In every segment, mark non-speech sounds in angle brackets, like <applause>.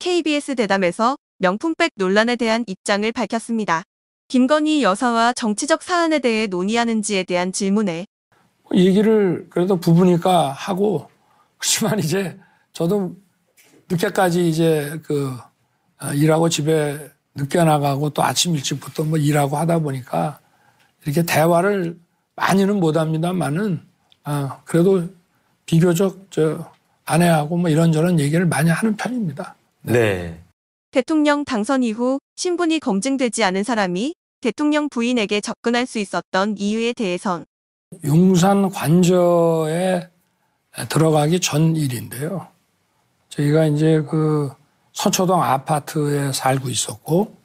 KBS 대담에서 명품백 논란에 대한 입장을 밝혔습니다. 김건희 여사와 정치적 사안에 대해 논의하는지에 대한 질문에 얘기를 그래도 부부니까 하고 그렇지만 이제 저도 늦게까지 이제 그 아, 일하고 집에 늦게 나가고 또 아침 일찍부터 뭐 일하고 하다 보니까 이렇게 대화를 많이는 못합니다만은 아 그래도 비교적 저 아내하고 뭐 이런저런 얘기를 많이 하는 편입니다. 네. 네. 대통령 당선 이후 신분이 검증되지 않은 사람이 대통령 부인에게 접근할 수 있었던 이유에 대해선 용산 관저에 들어가기 전 일인데요. 저희가 이제 그 서초동 아파트에 살고 있었고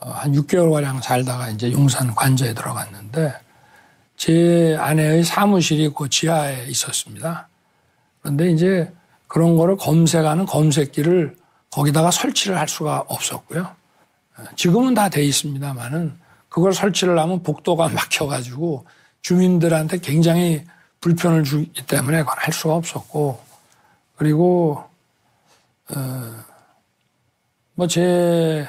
어, 한 6개월가량 살다가 이제 용산 관저에 들어갔는데 제 아내의 사무실이 그 지하에 있었습니다. 그런데 이제 그런 거를 검색하는 검색기를 거기다가 설치를 할 수가 없었고요. 지금은 다 돼 있습니다만은 그걸 설치를 하면 복도가 <laughs> 막혀가지고 주민들한테 굉장히 불편을 주기 때문에 그걸 할 수가 없었고 그리고 어뭐제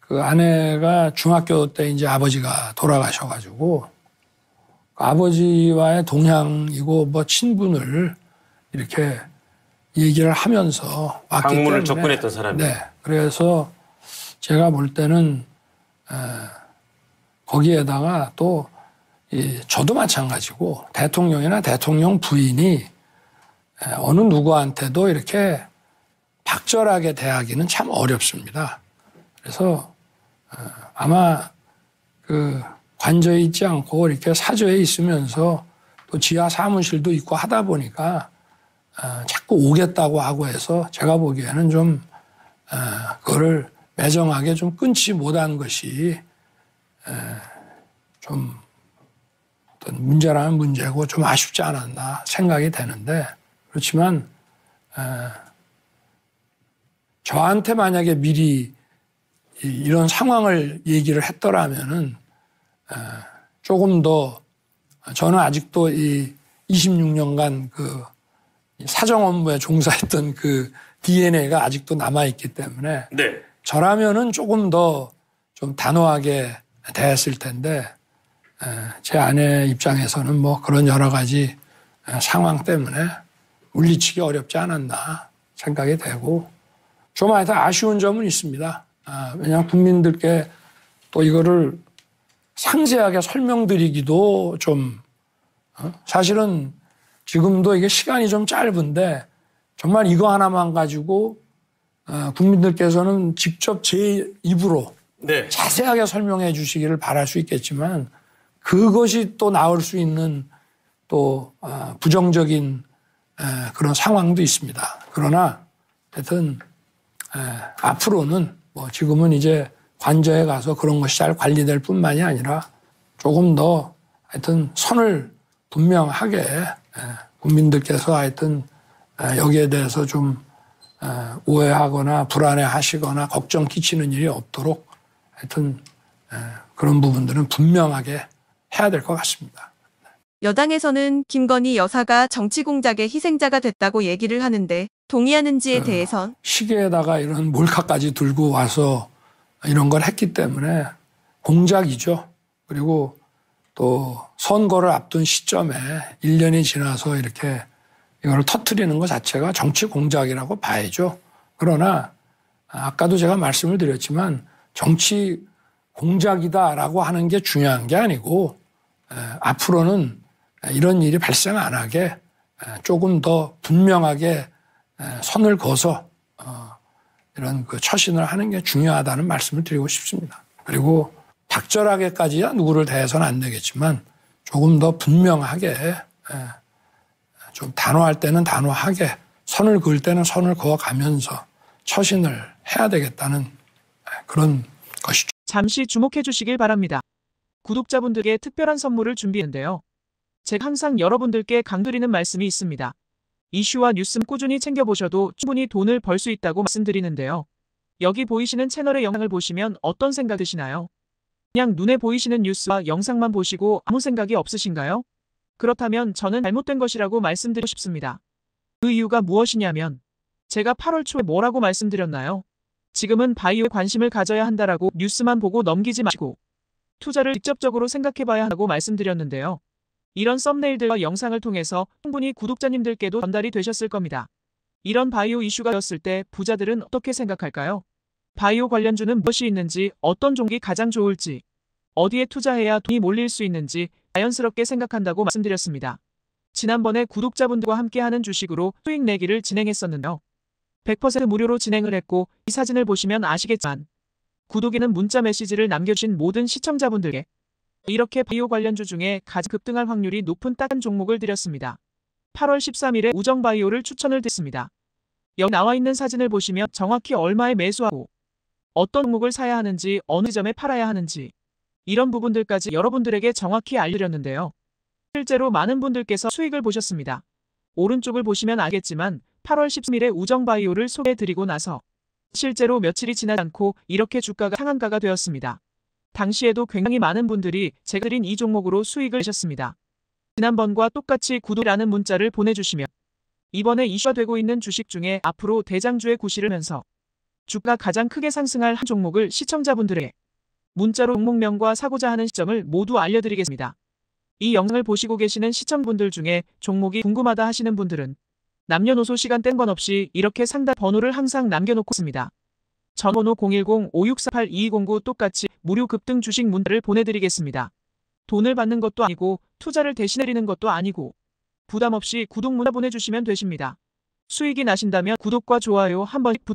그 아내가 중학교 때 이제 아버지가 돌아가셔가지고 그 아버지와의 동향이고 뭐 친분을 이렇게 얘기를 하면서 왔기 문을 접근했던 사람이. 네. 그래서 제가 볼 때는 에, 거기에다가 또 이, 저도 마찬가지고 대통령이나 대통령 부인이 에, 어느 누구한테도 이렇게 박절하게 대하기는 참 어렵습니다. 그래서 에, 아마 그 관저에 있지 않고 이렇게 사저에 있으면서 또 지하 사무실도 있고 하다 보니까 어, 자꾸 오겠다고 하고 해서 제가 보기에는 좀 어, 그거를 매정하게 좀 끊지 못한 것이 어, 좀 어떤 문제라는 문제고 좀 아쉽지 않았나 생각이 되는데 그렇지만 저한테 만약에 미리 이런 상황을 얘기를 했더라면은 조금 더 저는 아직도 이 26년간 그 사정 업무에 종사했던 그 DNA가 아직도 남아있기 때문에 네. 저라면은 조금 더 좀 단호하게 대했을 텐데 제 아내 입장에서는 뭐 그런 여러 가지 상황 때문에 물리치기 어렵지 않았나 생각이 되고 좀 하여튼 아쉬운 점은 있습니다. 아, 왜냐하면 국민들께 또 이거를 상세하게 설명드리기도 좀 어? 사실은 지금도 이게 시간이 좀 짧은데 정말 이거 하나만 가지고 어, 국민들께서는 직접 제 입으로 네. 자세하게 설명해 주시기를 바랄 수 있겠지만 그것이 또 나올 수 있는 또 어, 부정적인 그런 상황도 있습니다. 그러나 하여튼 앞으로는 뭐 지금은 이제 관저에 가서 그런 것이 잘 관리될 뿐만이 아니라 조금 더 하여튼 선을 분명하게 국민들께서 하여튼 아, 여기에 대해서 좀우회하거나 아, 불안해하시거나 걱정 끼치는 일이 없도록 하여튼 아, 그런 부분들은 분명하게 해야 될 것 같습니다. 여당에서는 김건희 여사가 정치 공작의 희생자가 됐다고 얘기를 하는데 동의하는지에 그 대해선 시계에다가 이런 몰카까지 들고 와서 이런 걸 했기 때문에 공작이죠. 그리고 또 선거를 앞둔 시점에 1년이 지나서 이렇게 이걸 터트리는 것 자체가 정치 공작이라고 봐야죠. 그러나 아까도 제가 말씀을 드렸지만 정치 공작이다라고 하는 게 중요한 게 아니고 앞으로는 이런 일이 발생 안 하게 조금 더 분명하게 선을 거서 어, 이런 그 처신을 하는 게 중요하다는 말씀을 드리고 싶습니다. 그리고 적절하게까지야 누구를 대해서는 안 되겠지만 조금 더 분명하게 예, 좀 단호할 때는 단호하게 선을 그을 때는 선을 그어가면서 처신을 해야 되겠다는 예, 그런 것이죠. 잠시 주목해 주시길 바랍니다. 구독자분들께 특별한 선물을 준비했는데요. 제가 항상 여러분들께 강드리는 말씀이 있습니다. 이슈와 뉴스 꾸준히 챙겨보셔도 충분히 돈을 벌 수 있다고 말씀드리는데요. 여기 보이시는 채널의 영상을 보시면 어떤 생각 드시나요? 그냥 눈에 보이시는 뉴스와 영상만 보시고 아무 생각이 없으신가요? 그렇다면 저는 잘못된 것이라고 말씀드리고 싶습니다. 그 이유가 무엇이냐면 제가 8월 초에 뭐라고 말씀드렸나요? 지금은 바이오에 관심을 가져야 한다라고 뉴스만 보고 넘기지 마시고 투자를 직접적으로 생각해봐야 한다고 말씀드렸는데요. 이런 썸네일들과 영상을 통해서 충분히 구독자님들께도 전달이 되셨을 겁니다. 이런 바이오 이슈가 되었을 때 부자들은 어떻게 생각할까요? 바이오 관련주는 무엇이 있는지, 어떤 종이 가장 좋을지, 어디에 투자해야 돈이 몰릴 수 있는지 자연스럽게 생각한다고 말씀드렸습니다. 지난번에 구독자분들과 함께하는 주식으로 수익 내기를 진행했었는데요. 100% 무료로 진행을 했고 이 사진을 보시면 아시겠지만 구독에는 문자 메시지를 남겨주신 모든 시청자분들께 이렇게 바이오 관련주 중에 가장 급등할 확률이 높은 따간 종목을 드렸습니다. 8월 13일에 우정바이오를 추천을 드렸습니다. 여기 나와 있는 사진을 보시면 정확히 얼마에 매수하고 어떤 종목을 사야 하는지 어느 점에 팔아야 하는지 이런 부분들까지 여러분들에게 정확히 알려드렸는데요. 실제로 많은 분들께서 수익을 보셨습니다. 오른쪽을 보시면 알겠지만 8월 13일에 우정바이오를 소개해드리고 나서 실제로 며칠이 지나지 않고 이렇게 주가가 상한가가 되었습니다. 당시에도 굉장히 많은 분들이 제가 드린 이 종목으로 수익을 내셨습니다. 지난번과 똑같이 구독이라는 문자를 보내주시면 이번에 이슈화되고 있는 주식 중에 앞으로 대장주의 구실을 면서 주가 가장 크게 상승할 한 종목을 시청자분들에게 문자로 종목명과 사고자 하는 시점을 모두 알려드리겠습니다. 이 영상을 보시고 계시는 시청분들 중에 종목이 궁금하다 하시는 분들은 남녀노소 시간 땡건없이 이렇게 상단 번호를 항상 남겨놓고 있습니다. 전원호010-5648-2209 똑같이 무료 급등 주식 문자를 보내드리겠습니다. 돈을 받는 것도 아니고 투자를 대신해드리는 것도 아니고 부담 없이 구독 문화 보내주시면 되십니다. 수익이 나신다면 구독과 좋아요 한 번씩 부탁드립니다.